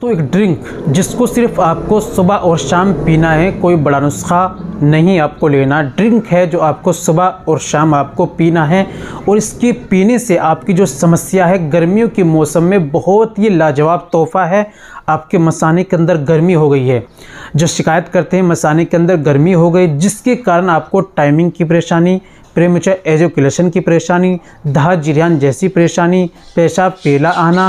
तो एक ड्रिंक जिसको सिर्फ आपको सुबह और शाम पीना है कोई बड़ा नुस्खा नहीं आपको लेना ड्रिंक है जो आपको सुबह और शाम आपको पीना है और इसके पीने से आपकी जो समस्या है गर्मियों के मौसम में बहुत ही लाजवाब तोहफा है आपके मसाने के अंदर गर्मी हो गई है जो शिकायत करते हैं मसाने के अंदर गर्मी हो गई जिसके कारण आपको टाइमिंग की परेशानी प्रेमचय एजोकुलेशन की परेशानी दाह जिरियान जैसी परेशानी पेशाब पीला आना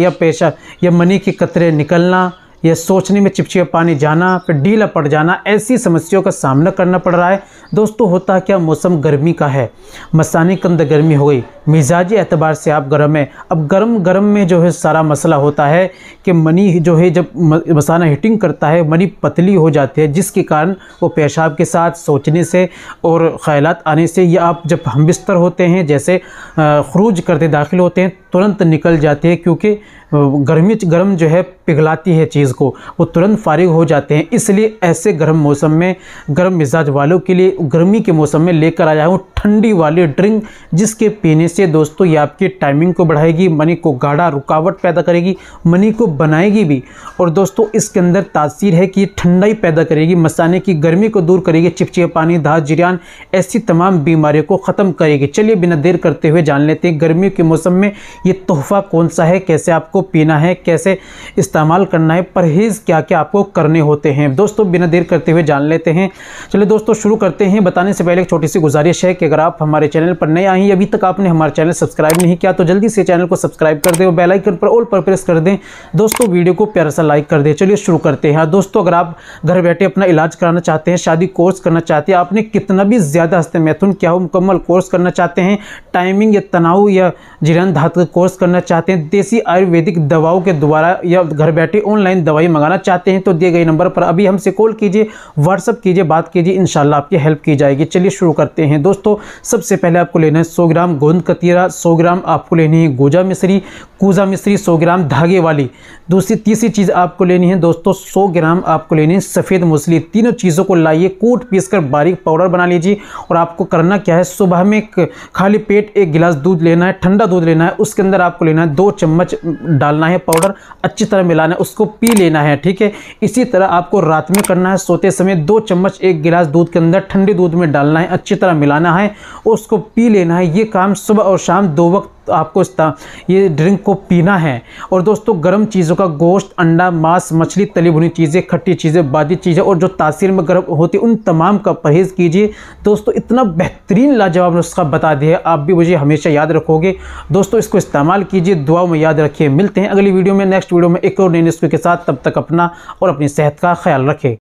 या पेशाब या मनी के कतरे निकलना यह सोचने में चिपचिप पानी जाना फिर ढीला पड़ जाना ऐसी समस्याओं का सामना करना पड़ रहा है दोस्तों होता क्या मौसम गर्मी का है मसानी कंद गर्मी हो गई मिजाजी एतबार से आप गर्म हैं अब गर्म गर्म में जो है सारा मसला होता है कि मनी जो है जब मसाना हीटिंग करता है मनी पतली हो जाती है जिसके कारण वो पेशाब के साथ सोचने से और ख्याल आने से या आप जब हम बिस्तर होते हैं जैसे खरूज करते दाखिल होते हैं तुरंत निकल जाते हैं क्योंकि गर्मी गर्म जो है पिघलाती है चीज़ को वो तुरंत फारिग हो जाते हैं इसलिए ऐसे गर्म मौसम में गर्म मिजाज वालों के लिए गर्मी के मौसम में लेकर आया हूँ ठंडी वाली ड्रिंक जिसके पीने से दोस्तों ये आपकी टाइमिंग को बढ़ाएगी मनी को गाढ़ा रुकावट पैदा करेगी मनी को बनाएगी भी और दोस्तों इसके अंदर तासीर है कि ठंडाई पैदा करेगी मसाने की गर्मी को दूर करेगी चिपचिपे पानी धात जिरान ऐसी तमाम बीमारियों को ख़त्म करेगी चलिए बिना देर करते हुए जान लेते हैं गर्मियों के मौसम में ये तोहफा कौन सा है कैसे आपको आपको पीना है कैसे इस्तेमाल करना है परहेज़ क्या क्या आपको करने होते हैं दोस्तों बिना देर करते हुए जान लेते हैं चलिए दोस्तों शुरू करते हैं बताने से पहले एक छोटी सी गुजारिश है कि अगर आप हमारे चैनल पर नए आए हैं अभी तक आपने हमारे चैनल सब्सक्राइब नहीं किया तो जल्दी से चैनल को सब्सक्राइब कर दें और बेलाइकन पर ऑल पर प्रेस कर दें दोस्तों वीडियो को प्यारा सा लाइक कर दें चलिए शुरू करते हैं हाँ, दोस्तों अगर आप घर बैठे अपना इलाज कराना चाहते हैं शादी कोर्स करना चाहते हैं आपने कितना भी ज़्यादा हस्ते मैथुन क्या हो मुकम्मल कोर्स करना चाहते हैं टाइमिंग या तनाव या जीरण धातु कोर्स करना चाहते हैं देसी आयुर्वेदिक आयुर्वेदिक दवाओं के द्वारा या घर बैठे ऑनलाइन दवाई मंगाना चाहते हैं तो दिए गए नंबर पर अभी हमसे कॉल कीजिए व्हाट्सअप कीजिए बात कीजिए इन आपकी हेल्प की जाएगी चलिए शुरू करते हैं दोस्तों सबसे पहले आपको लेना है सौ ग्राम गोंद कतीरा सौ ग्राम आपको लेनी है गोजा मिश्री कूजा मिश्री सौ ग्राम धागे वाली दूसरी तीसरी चीज़ आपको लेनी है दोस्तों सौ ग्राम आपको लेनी है सफ़ेद मूसली तीनों चीज़ों को लाइए कूट पीस कर बारीक पाउडर बना लीजिए और आपको करना क्या है सुबह में खाली पेट एक गिलास दूध लेना है ठंडा दूध लेना है उसके अंदर आपको लेना है दो चम्मच डालना है पाउडर अच्छी तरह मिलाना है उसको पी लेना है ठीक है इसी तरह आपको रात में करना है सोते समय दो चम्मच एक गिलास दूध के अंदर ठंडे दूध में डालना है अच्छी तरह मिलाना है और उसको पी लेना है ये काम सुबह और शाम दो वक्त तो आपको ये ड्रिंक को पीना है और दोस्तों गर्म चीज़ों का गोश्त अंडा मांस मछली तली भुनी चीज़ें खट्टी चीज़ें बादी चीज़ें और जो तासीर में गर्म होती उन तमाम का परहेज़ कीजिए दोस्तों इतना बेहतरीन लाजवाब नुस्खा बता दिया आप भी मुझे हमेशा याद रखोगे दोस्तों इसको इस्तेमाल कीजिए दुआ में याद रखिए मिलते हैं अगली वीडियो में नेक्स्ट वीडियो में एक और नई नुस्खे के साथ तब तक अपना और अपनी सेहत का ख्याल रखें